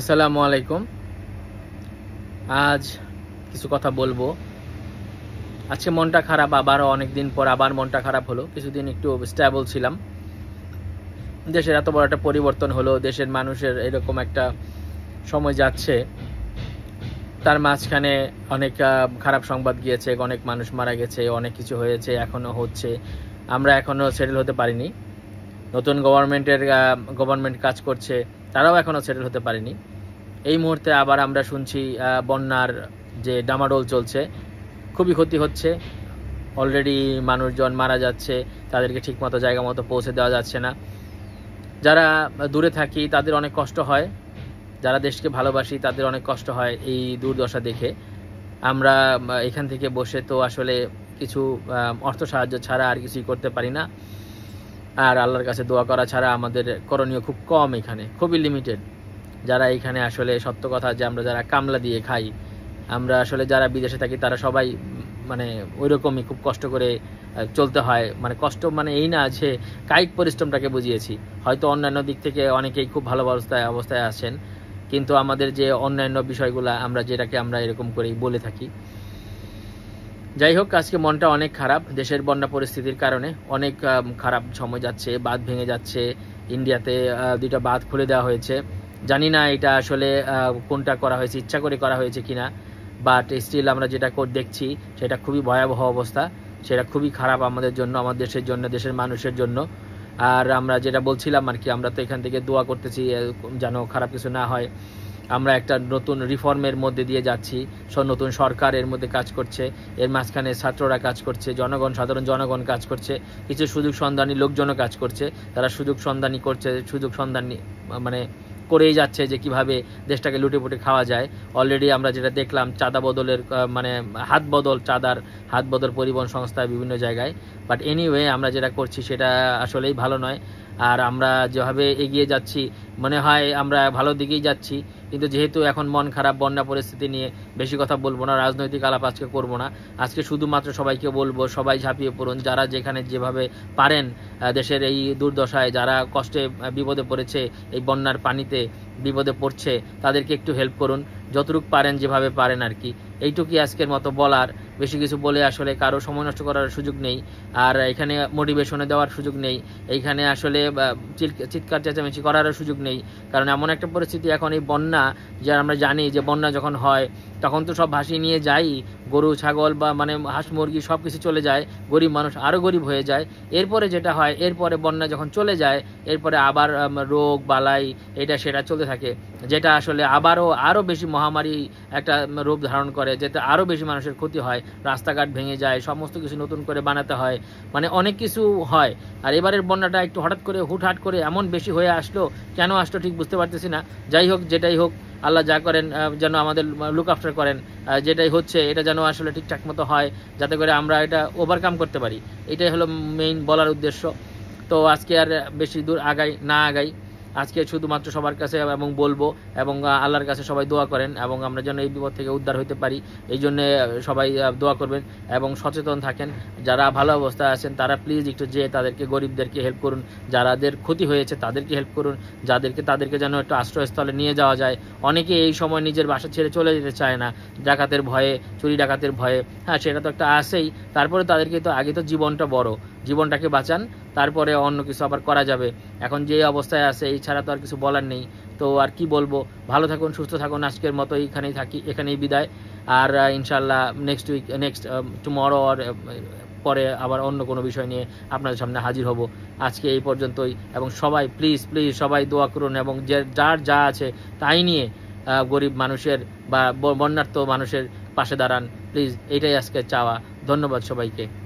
আসসালামু আলাইকুম আজ কিছু কথা বলবো আজকে মনটা খারাপ আবার অনেক দিন পর আবার মনটা খারাপ হলো কিছুদিন একটু স্ট্যাবল ছিলাম দেশের এত বড় একটা পরিবর্তন হলো দেশের মানুষের এরকম একটা সময় যাচ্ছে তার মাঝখানে অনেক খারাপ সংবাদ গিয়েছে অনেক মানুষ মারা গেছে অনেক কিছু হয়েছে এখনও হচ্ছে আমরা এখনও সেটেল হতে পারিনি নতুন গভর্নমেন্টের গভর্নমেন্ট কাজ করছে তারাও এখনও সেটেল হতে পারেনি এই মুহূর্তে আবার আমরা শুনছি বন্যার যে ডামাডোল চলছে খুবই ক্ষতি হচ্ছে অলরেডি মানুষজন মারা যাচ্ছে তাদেরকে ঠিকমতো জায়গা মতো পৌঁছে দেওয়া যাচ্ছে না যারা দূরে থাকি তাদের অনেক কষ্ট হয় যারা দেশকে ভালোবাসি তাদের অনেক কষ্ট হয় এই দুর্দশা দেখে আমরা এখান থেকে বসে তো আসলে কিছু অর্থ সাহায্য ছাড়া আর কিছুই করতে পারি না আর আল্লাহর কাছে দোয়া করা ছাড়া আমাদের করণীয় খুব কম এখানে খুবই লিমিটেড যারা এখানে আসলে সত্য কথা যে আমরা যারা কামলা দিয়ে খাই আমরা আসলে যারা বিদেশে থাকি তারা সবাই মানে ওই রকমই খুব কষ্ট করে চলতে হয় মানে কষ্ট মানে এই না যে কায়িক পরিশ্রমটাকে বুঝিয়েছি হয়তো অন্যান্য দিক থেকে অনেকেই খুব ভালো অবস্থায় অবস্থায় আসেন কিন্তু আমাদের যে অন্যান্য বিষয়গুলো আমরা যেটাকে আমরা এরকম করেই বলে থাকি যাই হোক আজকে মনটা অনেক খারাপ দেশের বন্যা পরিস্থিতির কারণে অনেক খারাপ সময় যাচ্ছে বাঁধ ভেঙে যাচ্ছে ইন্ডিয়াতে দুইটা বাঁধ খুলে দেওয়া হয়েছে জানি না এটা আসলে কোনটা করা হয়েছে ইচ্ছা করে করা হয়েছে কিনা বাট স্টিল আমরা যেটা দেখছি সেটা খুবই ভয়াবহ অবস্থা সেটা খুবই খারাপ আমাদের জন্য আমাদের দেশের জন্য দেশের মানুষের জন্য আর আমরা যেটা বলছিলাম আর কি আমরা তো এখান থেকে দোয়া করতেছি যেন খারাপ কিছু না হয় আমরা একটা নতুন রিফর্মের মধ্যে দিয়ে যাচ্ছি নতুন সরকার এর মধ্যে কাজ করছে এর মাঝখানে ছাত্ররা কাজ করছে জনগণ সাধারণ জনগণ কাজ করছে কিছু সুযোগ সন্ধানী লোকজনও কাজ করছে তারা সুযোগ সন্ধানী করছে সুযোগ সন্ধানী মানে করেই যাচ্ছে যে কিভাবে দেশটাকে লুটেপুটে খাওয়া যায় অলরেডি আমরা যেটা দেখলাম চাঁদা বদলের মানে হাত বদল চাঁদার হাত বদল পরিবহন সংস্থা বিভিন্ন জায়গায় বাট এনিওয়ে আমরা যেটা করছি সেটা আসলেই ভালো নয় আর আমরা যেভাবে এগিয়ে যাচ্ছি মনে হয় আমরা ভালো দিকেই যাচ্ছি কিন্তু যেহেতু এখন মন খারাপ বন্যা পরিস্থিতি নিয়ে বেশি কথা বলবো না রাজনৈতিক আলাপ আজকে করবো না আজকে শুধুমাত্র সবাইকে বলবো সবাই ঝাঁপিয়ে পড়ুন যারা যেখানে যেভাবে পারেন দেশের এই দুর্দশায় যারা কষ্টে বিপদে পড়েছে এই বন্যার পানিতে বিপদে পড়ছে তাদেরকে একটু হেল্প করুন যতটুকু পারেন যেভাবে পারেন আর কি এইটুকুই আজকের মতো বলার বেশি কিছু বলে আসলে কারো সময় নষ্ট করার সুযোগ নেই আর এখানে মোটিভেশনে দেওয়ার সুযোগ নেই এইখানে আসলে চিৎকার চেঁচামেচি করারও সুযোগ নেই কারণ এমন একটা পরিস্থিতি এখন এই বন্যা যা আমরা জানি যে বন্যা যখন হয় তখন তো সব ভাসিয়ে নিয়ে যাই গরু ছাগল বা মানে হাঁস মুরগি সব কিছু চলে যায় গরিব মানুষ আরও গরিব হয়ে যায় এরপরে যেটা হয় এরপরে বন্যা যখন চলে যায় এরপরে আবার রোগ বালাই এটা সেটা চলতে থাকে যেটা আসলে আবারও আরও বেশি মহামারী একটা রূপ ধারণ করে যেটা আরও বেশি মানুষের ক্ষতি হয় রাস্তাঘাট ভেঙে যায় সমস্ত কিছু নতুন করে বানাতে হয় মানে অনেক কিছু হয় আর এবারের বন্যাটা একটু হঠাৎ করে হুটহাট করে এমন বেশি হয়ে আসলো কেন আসলো ঠিক বুঝতে পারতেছি না যাই হোক যেটাই হোক আল্লাহ যা করেন যেন আমাদের লুক আফটার করেন যেটাই হচ্ছে এটা যেন আসলে ঠিকঠাক মতো হয় যাতে করে আমরা এটা ওভারকাম করতে পারি এটাই হলো মেইন বলার উদ্দেশ্য তো আজকে আর বেশি দূর আগাই না আগাই আজকে শুধুমাত্র সবার কাছে এবং বলবো এবং আল্লাহর কাছে সবাই দোয়া করেন এবং আমরা যেন এই বিপদ থেকে উদ্ধার হতে পারি এই জন্যে সবাই দোয়া করবেন এবং সচেতন থাকেন যারা ভালো অবস্থায় আছেন তারা প্লিজ একটু যেয়ে তাদেরকে গরিবদেরকে হেল্প করুন যারাদের ক্ষতি হয়েছে তাদেরকে হেল্প করুন যাদেরকে তাদেরকে যেন একটু আশ্রয়স্থলে নিয়ে যাওয়া যায় অনেকে এই সময় নিজের বাসা ছেড়ে চলে যেতে চায় না ডাকাতের ভয়ে চুরি ডাকাতের ভয়ে হ্যাঁ সেটা তো একটা আসেই তারপরে তাদেরকে তো আগে তো জীবনটা বড় জীবনটাকে বাঁচান তারপরে অন্য কিছু আবার করা যাবে এখন যে অবস্থায় আছে এই ছাড়া তো আর কিছু বলার নেই তো আর কি বলবো ভালো থাকুন সুস্থ থাকুন আজকের মতো এইখানেই থাকি এখানেই বিদায় আর ইনশাল্লাহ নেক্সট উইক নেক্সট টুমরো আর পরে আবার অন্য কোনো বিষয় নিয়ে আপনাদের সামনে হাজির হব আজকে এই পর্যন্তই এবং সবাই প্লিজ প্লিজ সবাই দোয়া করুন এবং যে যার যা আছে তাই নিয়ে গরিব মানুষের বা বন্যার্থ মানুষের পাশে দাঁড়ান প্লিজ এটাই আজকে চাওয়া ধন্যবাদ সবাইকে